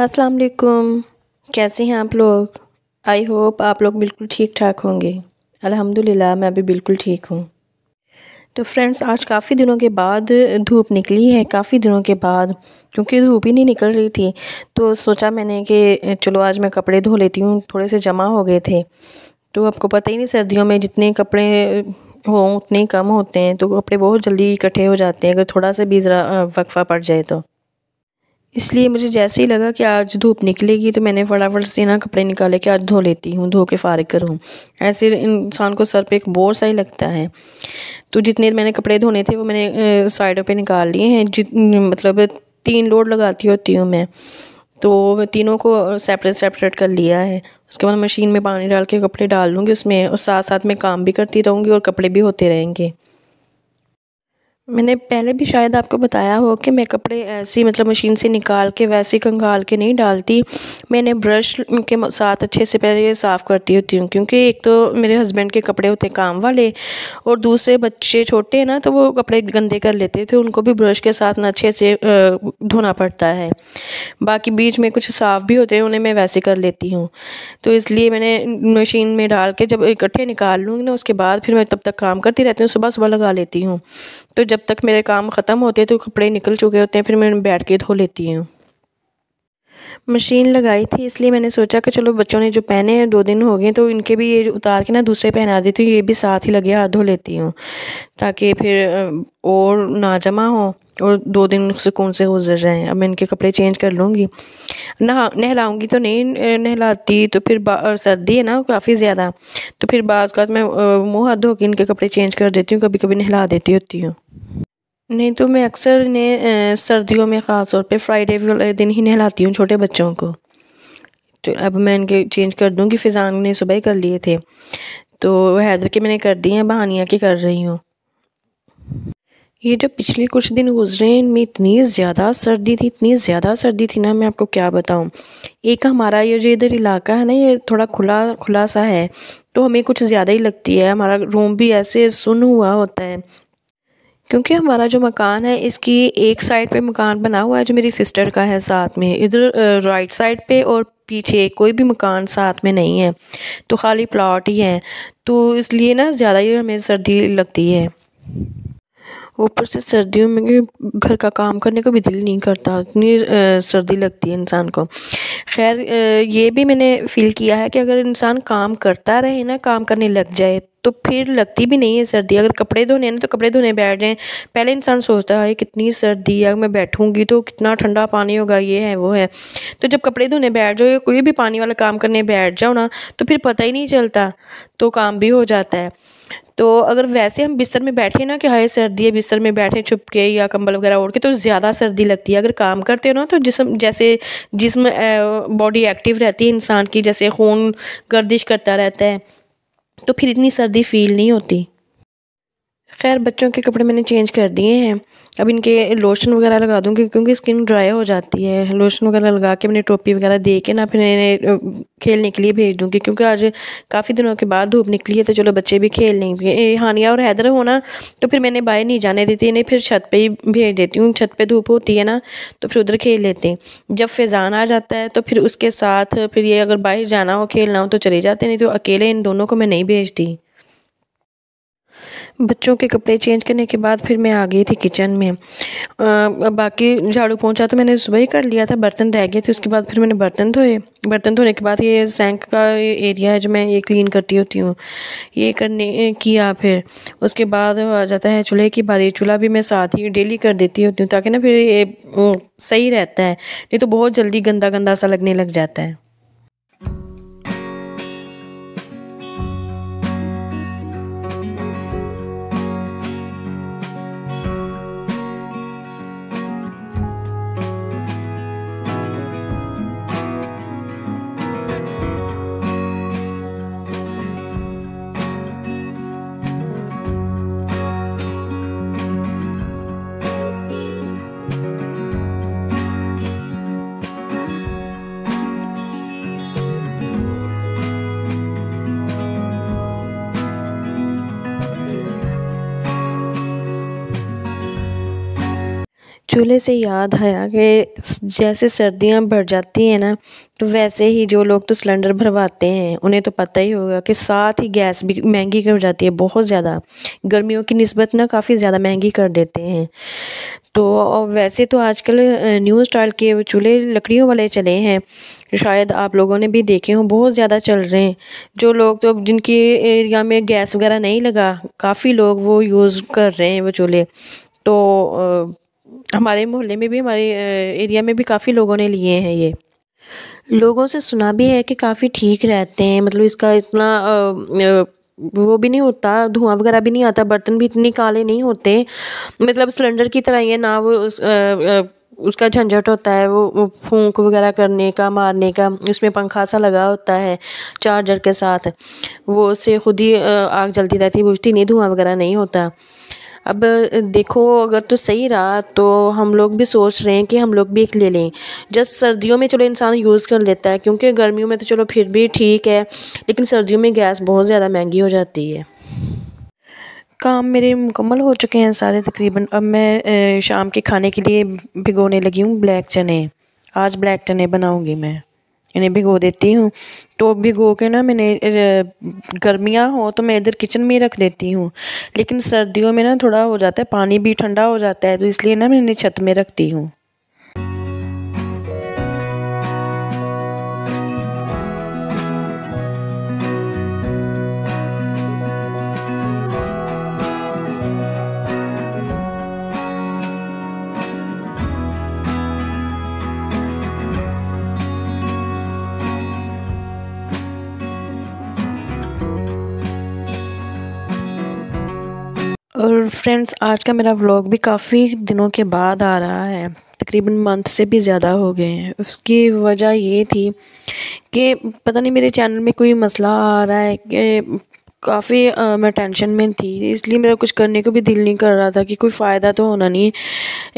अस्सलाम वालेकुम कैसे हैं आप लोग आई होप आप लोग बिल्कुल ठीक ठाक होंगे अल्हम्दुलिल्लाह मैं भी बिल्कुल ठीक हूँ तो फ्रेंड्स आज काफ़ी दिनों के बाद धूप निकली है काफ़ी दिनों के बाद क्योंकि धूप ही नहीं निकल रही थी तो सोचा मैंने कि चलो आज मैं कपड़े धो लेती हूँ थोड़े से जमा हो गए थे तो आपको पता ही नहीं सर्दियों में जितने कपड़े हों उतने ही कम होते हैं तो कपड़े बहुत जल्दी इकट्ठे हो जाते हैं अगर थोड़ा सा भी ज़रा वक्फ़ा पड़ जाए तो इसलिए मुझे जैसे ही लगा कि आज धूप निकलेगी तो मैंने फटाफट से ना कपड़े निकाले के आज धो लेती हूँ धो के फारिग करूँ ऐसे इंसान को सर पे एक बोर सा ही लगता है तो जितने मैंने कपड़े धोने थे वो मैंने साइडों पे निकाल लिए हैं जित मतलब तीन लोड लगाती होती हूँ मैं तो तीनों को सेपरेट सेपरेट कर लिया है उसके बाद मशीन में पानी डाल के कपड़े डाल दूँगी उसमें और साथ साथ में काम भी करती रहूँगी और कपड़े भी होते रहेंगे मैंने पहले भी शायद आपको बताया हो कि मैं कपड़े ऐसी मतलब मशीन से निकाल के वैसे कंगाल के नहीं डालती मैंने ब्रश के साथ अच्छे से पहले साफ़ करती होती हूँ क्योंकि एक तो मेरे हस्बैंड के कपड़े होते काम वाले और दूसरे बच्चे छोटे हैं ना तो वो कपड़े गंदे कर लेते थे तो उनको भी ब्रश के साथ ना अच्छे से धोना पड़ता है बाकी बीच में कुछ साफ़ भी होते हैं उन्हें मैं वैसे कर लेती हूँ तो इसलिए मैंने मशीन में डाल के जब इकट्ठे निकाल लूँगी ना उसके बाद फिर मैं तब तक काम करती रहती हूँ सुबह सुबह लगा लेती हूँ तो जब जब तक मेरे काम ख़त्म होते हैं तो कपड़े निकल चुके होते हैं फिर मैं बैठ के धो लेती हूँ मशीन लगाई थी इसलिए मैंने सोचा कि चलो बच्चों ने जो पहने हैं दो दिन हो गए तो इनके भी ये उतार के ना दूसरे पहना देती हूँ ये भी साथ ही लगे हाथ धो लेती हूँ ताकि फिर और ना जमा हो और दो दिन सुकून से गुजर रहे हैं अब मैं इनके कपड़े चेंज कर लूँगी नहा नहलाऊँगी तो नहीं नहलाती तो फिर सर्दी है ना काफ़ी ज़्यादा तो फिर बाज़ का तो मैं मुँह हाथ धो के इनके कपड़े चेंज कर देती हूँ कभी कभी नहला देती होती हूँ नहीं तो मैं अक्सर इन्हें सर्दियों में ख़ास तौर पर फ्राइडे वाले दिन ही नहलाती हूँ छोटे बच्चों को तो अब मैं इनके चेंज कर दूँगी फिजान ने सुबह कर लिए थे तो हैदर के मैंने कर दिए हैं बहानिया की कर रही हूँ ये जो पिछले कुछ दिन गुजरे हैं इनमें इतनी ज़्यादा सर्दी थी इतनी ज़्यादा सर्दी थी ना मैं आपको क्या बताऊँ एक हमारा ये जो इधर इलाका है ना ये थोड़ा खुला खुला सा है तो हमें कुछ ज़्यादा ही लगती है हमारा रूम भी ऐसे सुन हुआ होता है क्योंकि हमारा जो मकान है इसकी एक साइड पे मकान बना हुआ है जो मेरी सिस्टर का है साथ में इधर राइट साइड पे और पीछे कोई भी मकान साथ में नहीं है तो खाली प्लाट ही है तो इसलिए ना ज़्यादा ही हमें सर्दी लगती है ऊपर से सर्दियों में घर का काम करने को भी दिल नहीं करता इतनी सर्दी लगती है इंसान को खैर ये भी मैंने फील किया है कि अगर इंसान काम करता रहे ना काम करने लग जाए तो फिर लगती भी नहीं है सर्दी अगर कपड़े धोने ना तो कपड़े धोने बैठ जाएँ पहले इंसान सोचता है कितनी सर्दी है मैं बैठूंगी तो कितना ठंडा पानी होगा ये है वो है तो जब कपड़े धोने बैठ जाओ या कोई भी पानी वाला काम करने बैठ जाओ ना तो फिर पता ही नहीं चलता तो काम भी हो जाता है तो अगर वैसे हम बिस्तर में बैठे ना कि हाई सर्दी है बिस्तर में बैठे छुप के या कंबल वगैरह ओढ़ के तो ज़्यादा सर्दी लगती है अगर काम करते हो ना तो जिसम जैसे जिसम बॉडी एक्टिव रहती है इंसान की जैसे खून गर्दिश करता रहता है तो फिर इतनी सर्दी फील नहीं होती खैर बच्चों के कपड़े मैंने चेंज कर दिए हैं अब इनके लोशन वगैरह लगा दूँगी क्योंकि स्किन ड्राई हो जाती है लोशन वगैरह लगा के मैंने टोपी वगैरह दे के ना फिर इन्हें खेलने के लिए भेज दूँगी क्योंकि आज काफ़ी दिनों के बाद धूप निकली है तो चलो बच्चे भी खेल लेंगे हानिया और हैदर होना तो फिर मैंने बाहर नहीं जाने देती इन्हें फिर छत पर ही भेज देती हूँ छत पर धूप होती है ना तो फिर उधर खेल लेते हैं जब फैज़ान आ जाता है तो फिर उसके साथ फिर ये अगर बाहर जाना हो खेलना हो तो चले जाते नहीं तो अकेले इन दोनों को मैं नहीं भेजती बच्चों के कपड़े चेंज करने के बाद फिर मैं आ गई थी किचन में आ, बाकी झाड़ू पहुंचा तो मैंने सुबह ही कर लिया था बर्तन रह गए थे उसके बाद फिर मैंने बर्तन धोए बर्तन धोने के बाद ये सैंक का ये एरिया है जो मैं ये क्लीन करती होती हूँ ये करने किया फिर उसके बाद आ जाता है चूल्हे की बारी चूल्हा भी मैं साथ ही डेली कर देती होती हूँ ताकि ना फिर ये सही रहता है नहीं तो बहुत जल्दी गंदा गंदा सा लगने लग जाता है चूल्हे से याद आया कि जैसे सर्दियां बढ़ जाती हैं ना तो वैसे ही जो लोग तो सिलेंडर भरवाते हैं उन्हें तो पता ही होगा कि साथ ही गैस भी महंगी कर जाती है बहुत ज़्यादा गर्मियों की नस्बत ना काफ़ी ज़्यादा महंगी कर देते हैं तो वैसे तो आजकल न्यू स्टाइल के चूल्हे लकड़ियों वाले चले हैं शायद आप लोगों ने भी देखे हों बहुत ज़्यादा चल रहे हैं जो लोग तो जिनके एरिया में गैस वगैरह नहीं लगा काफ़ी लोग वो यूज़ कर रहे हैं वो चूल्हे तो हमारे मोहल्ले में भी हमारे एरिया में भी काफ़ी लोगों ने लिए हैं ये लोगों से सुना भी है कि काफ़ी ठीक रहते हैं मतलब इसका इतना वो भी नहीं होता धुआं वगैरह भी नहीं आता बर्तन भी इतने काले नहीं होते मतलब सिलेंडर की तरह ही है ना वो उस, आ, उसका झंझट होता है वो फूंक वगैरह करने का मारने का उसमें पंखा सा लगा होता है चार्जर के साथ वो उससे खुद ही आग जलती रहती है बुझती नहीं धुआं वगैरह नहीं होता अब देखो अगर तो सही रहा तो हम लोग भी सोच रहे हैं कि हम लोग भी एक ले लें जस्ट सर्दियों में चलो इंसान यूज़ कर लेता है क्योंकि गर्मियों में तो चलो फिर भी ठीक है लेकिन सर्दियों में गैस बहुत ज़्यादा महंगी हो जाती है काम मेरे मुकम्मल हो चुके हैं सारे तकरीबन अब मैं शाम के खाने के लिए भिगोने लगी हूँ ब्लैक चने आज ब्लैक चने बनाऊँगी मैं इन्हें भिगो देती हूँ तो भिगो के ना मैंने गर्मियाँ हो तो मैं इधर किचन में ही रख देती हूँ लेकिन सर्दियों में ना थोड़ा हो जाता है पानी भी ठंडा हो जाता है तो इसलिए ना मैं इन्हें छत में रखती हूँ फ्रेंड्स आज का मेरा व्लॉग भी काफ़ी दिनों के बाद आ रहा है तकरीबन मंथ से भी ज़्यादा हो गए हैं उसकी वजह ये थी कि पता नहीं मेरे चैनल में कोई मसला आ रहा है कि काफ़ी मैं टेंशन में थी इसलिए मेरा कुछ करने को भी दिल नहीं कर रहा था कि कोई फ़ायदा तो होना नहीं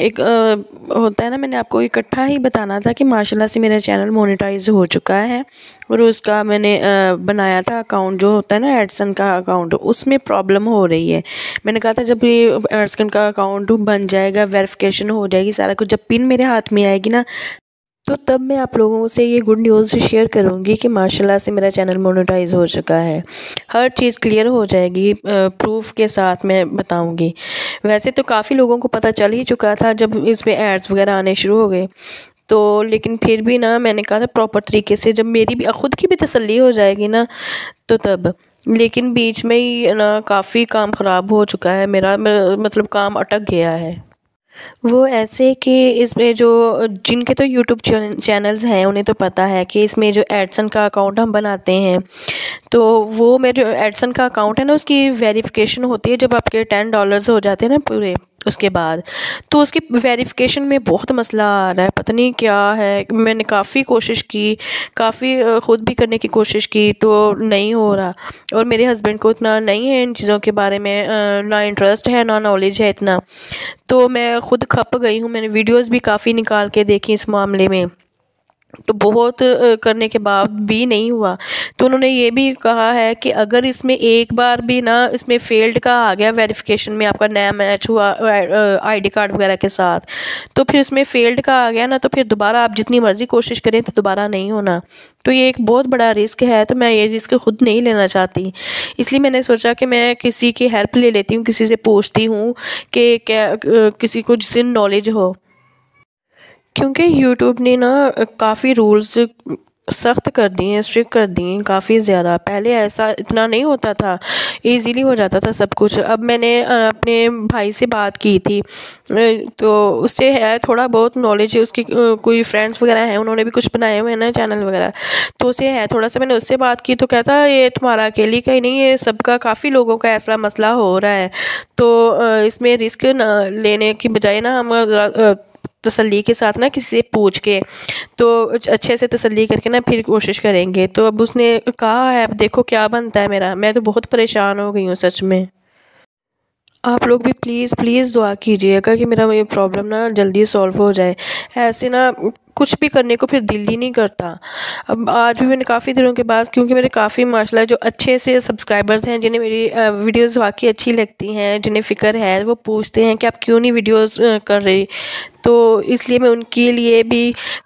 एक आ, होता है ना मैंने आपको इकट्ठा ही बताना था कि माशाल्लाह से मेरा चैनल मोनेटाइज हो चुका है और उसका मैंने आ, बनाया था अकाउंट जो होता है ना एडसन का अकाउंट उसमें प्रॉब्लम हो रही है मैंने कहा था जब ये एडसन का अकाउंट बन जाएगा वेरिफिकेशन हो जाएगी सारा कुछ जब पिन मेरे हाथ में आएगी ना तो तब मैं आप लोगों से ये गुड न्यूज़ शेयर करूँगी कि माशाल्लाह से मेरा चैनल मोनेटाइज हो चुका है हर चीज़ क्लियर हो जाएगी प्रूफ के साथ मैं बताऊँगी वैसे तो काफ़ी लोगों को पता चल ही चुका था जब इस पर एड्स वगैरह आने शुरू हो गए तो लेकिन फिर भी ना मैंने कहा था प्रॉपर तरीके से जब मेरी भी ख़ुद की भी तसल्ली हो जाएगी ना तो तब लेकिन बीच में ही ना काफ़ी काम ख़राब हो चुका है मेरा मतलब काम अटक गया है वो ऐसे कि इसमें जो जिनके तो यूट्यूब चैनल्स हैं उन्हें तो पता है कि इसमें जो एडसन का अकाउंट हम बनाते हैं तो वो मेरे जो एडसन का अकाउंट है ना उसकी वेरिफिकेशन होती है जब आपके टेन डॉलर्स हो जाते हैं ना पूरे उसके बाद तो उसकी वेरिफिकेशन में बहुत मसला आ रहा है पता नहीं क्या है मैंने काफ़ी कोशिश की काफ़ी ख़ुद भी करने की कोशिश की तो नहीं हो रहा और मेरे हस्बैंड को इतना नहीं है इन चीज़ों के बारे में ना इंटरेस्ट है ना नॉलेज है इतना तो मैं ख़ुद खप गई हूँ मैंने वीडियोस भी काफ़ी निकाल के देखी इस मामले में तो बहुत करने के बाद भी नहीं हुआ तो उन्होंने ये भी कहा है कि अगर इसमें एक बार भी ना इसमें फेल्ड का आ गया वेरिफिकेशन में आपका नया मैच हुआ आईडी कार्ड वगैरह के साथ तो फिर इसमें फेल्ड का आ गया ना तो फिर दोबारा आप जितनी मर्ज़ी कोशिश करें तो दोबारा नहीं होना तो ये एक बहुत बड़ा रिस्क है तो मैं ये रिस्क खुद नहीं लेना चाहती इसलिए मैंने सोचा कि मैं किसी की हेल्प ले लेती हूँ किसी से पूछती हूँ कि क्या किसी को जिससे नॉलेज हो क्योंकि यूट्यूब ने ना काफ़ी रूल्स सख्त कर दिए हैं स्ट्रिक्ट कर दिए हैं काफ़ी ज़्यादा पहले ऐसा इतना नहीं होता था इजीली हो जाता था सब कुछ अब मैंने अपने भाई से बात की थी तो उससे है थोड़ा बहुत नॉलेज उसकी कोई फ्रेंड्स वगैरह हैं उन्होंने भी कुछ बनाए हुए हैं ना चैनल वगैरह तो उसे है थोड़ा सा मैंने उससे बात की तो कहता ये तुम्हारा अकेली कहीं नहीं ये सबका काफ़ी लोगों का ऐसा मसला हो रहा है तो इसमें रिस्क लेने की बजाय ना हम तसल्ली के साथ ना किसी से पूछ के तो अच्छे से तसल्ली करके ना फिर कोशिश करेंगे तो अब उसने कहा है अब देखो क्या बनता है मेरा मैं तो बहुत परेशान हो गई हूँ सच में आप लोग भी प्लीज़ प्लीज़ दुआ कीजिएगा कि मेरा ये प्रॉब्लम ना जल्दी सॉल्व हो जाए ऐसे ना कुछ भी करने को फिर दिल ही नहीं करता अब आज भी मैंने काफ़ी दिनों के बाद क्योंकि मेरे काफ़ी माशाला जो अच्छे से सब्सक्राइबर्स हैं जिन्हें मेरी वीडियोस वाकई अच्छी लगती हैं जिन्हें फ़िक्र है वो पूछते हैं कि आप क्यों नहीं वीडियोस कर रही तो इसलिए मैं उनके लिए भी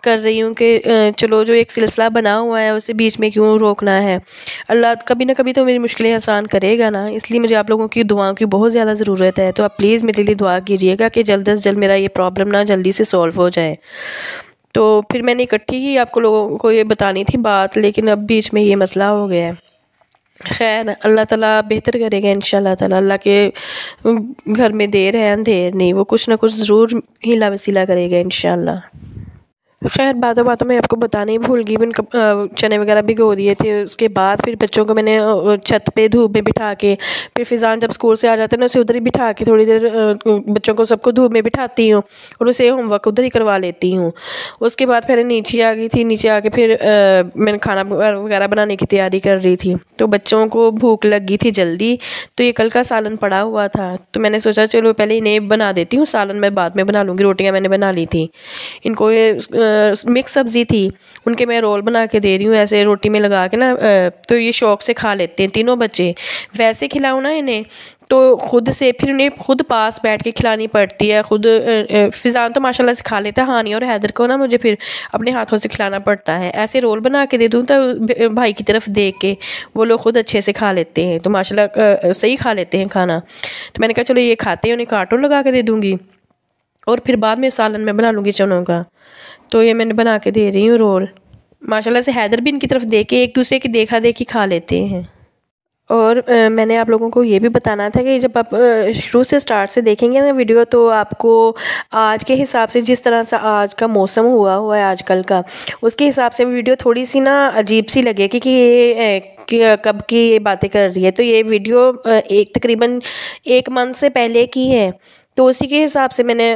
कर रही हूँ कि चलो जो एक सिलसिला बना हुआ है उसे बीच में क्यों रोकना है अल्लाह कभी ना कभी तो मेरी मुश्किलें आसान करेगा ना इसलिए मुझे आप लोगों की दुआओं की बहुत ज़्यादा ज़रूरत है तो आप प्लीज़ मेरे लिए दुआ कीजिएगा कि जल्द अज जल्द मेरा ये प्रॉब्लम ना जल्दी से सॉल्व हो जाए तो फिर मैंने इकट्ठी ही आपको लोगों को ये बतानी थी बात लेकिन अब बीच में ये मसला हो गया है खैर अल्लाह ताला बेहतर करेगा इन ताला अल्लाह के घर में देर है अंधेर नहीं वो कुछ ना कुछ ज़रूर हीला वसीला करेगा इन खैर बातों बातों में आपको बताने ही भूल गई मैंने चने वगैरह भिगो दिए थे उसके बाद फिर बच्चों को मैंने छत पे धूप में बिठा के फिर फिजान जब स्कूल से आ जाते हैं ना उसे उधर ही बिठा के थोड़ी देर बच्चों को सबको धूप में बिठाती हूँ और उसे होमवर्क उधर ही करवा लेती हूँ उसके बाद फिर नीचे आ गई थी नीचे आके फिर मैंने खाना वगैरह बनाने की तैयारी कर रही थी तो बच्चों को भूख लगी थी जल्दी तो ये कल का सालन पड़ा हुआ था तो मैंने सोचा चलो पहले इन्हें बना देती हूँ सालन मैं बाद में बना लूँगी रोटियाँ मैंने बना ली थी इनको मिक्स सब्ज़ी थी उनके मैं रोल बना के दे रही हूँ ऐसे रोटी में लगा के ना तो ये शौक़ से खा लेते हैं तीनों बच्चे वैसे खिलाओ ना इन्हें तो खुद से फिर उन्हें खुद पास बैठ के खिलानी पड़ती है खुद फिजान तो माशाल्लाह से खा लेता है हानि और हैदर को ना मुझे फिर अपने हाथों से खिलाना पड़ता है ऐसे रोल बना के दे दूँ तो भाई की तरफ देख के वो लोग खुद अच्छे से खा लेते हैं तो माशाल्लाह सही खा लेते हैं खाना तो मैंने कहा चलो ये खाते हैं उन्हें कार्टून लगा के दे दूँगी और फिर बाद में सालन में बना लूँगी चनों का तो ये मैंने बना के दे रही हूँ रोल माशाल्लाह से हैदर भी इनकी तरफ देख के एक दूसरे की देखा देखी खा लेते हैं और आ, मैंने आप लोगों को ये भी बताना था कि जब आप शुरू से स्टार्ट से देखेंगे ना वीडियो तो आपको आज के हिसाब से जिस तरह से आज का मौसम हुआ हुआ है आजकल का उसके हिसाब से वीडियो थोड़ी सी ना अजीब सी लगे कि ये कब की ये बातें कर रही है तो ये वीडियो एक तकरीबन एक मंथ से पहले की है तो उसी के हिसाब से मैंने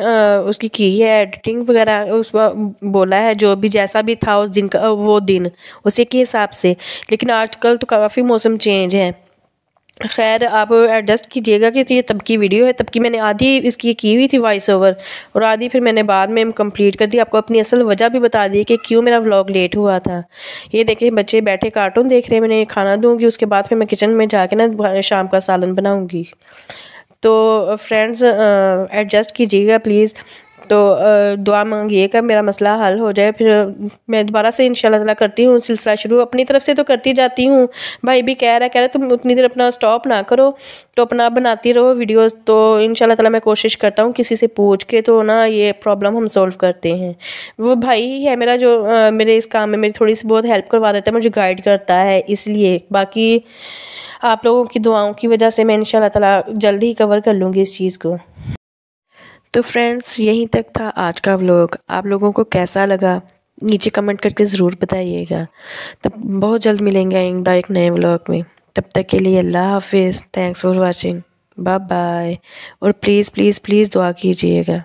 उसकी की है एडिटिंग वगैरह उस बोला है जो भी जैसा भी था उस दिन का वो दिन उसी के हिसाब से लेकिन आजकल तो काफ़ी मौसम चेंज है खैर आप एडजस्ट कीजिएगा कि ये तब की वीडियो है तब की मैंने आधी इसकी की हुई थी वॉइस ओवर और आधी फिर मैंने बाद में कंप्लीट कर दी आपको अपनी असल वजह भी बता दी कि क्यों मेरा व्लॉग लेट हुआ था ये देखें बच्चे बैठे कार्टून देख रहे हैं मैंने खाना दूंगी उसके बाद फिर मैं किचन में जाके ना शाम का सालन बनाऊँगी तो फ्रेंड्स uh, एडजस्ट uh, कीजिएगा प्लीज़ तो दुआ मांगिए कि मेरा मसला हल हो जाए फिर मैं दोबारा से इनशाला ताला करती हूँ सिलसिला शुरू अपनी तरफ से तो करती जाती हूँ भाई भी कह रहा है कह रहा है तुम उतनी देर अपना स्टॉप ना करो तो अपना बनाती रहो वीडियोस तो इन ताला मैं कोशिश करता हूँ किसी से पूछ के तो ना ये प्रॉब्लम हम सोल्व करते हैं वो भाई ही है मेरा जो आ, मेरे इस काम में मेरी थोड़ी सी बहुत हेल्प करवा देता है मुझे गाइड करता है इसलिए बाकी आप लोगों की दुआओं की वजह से मैं इन ताला जल्दी ही कवर कर लूँगी इस चीज़ को तो फ्रेंड्स यहीं तक था आज का व्लॉग आप लोगों को कैसा लगा नीचे कमेंट करके ज़रूर बताइएगा तब बहुत जल्द मिलेंगे आइंदा एक नए व्लॉग में तब तक के लिए अल्लाह हाफिज़ thanks for watching bye bye और प्लीज़ प्लीज़ प्लीज़ दुआ कीजिएगा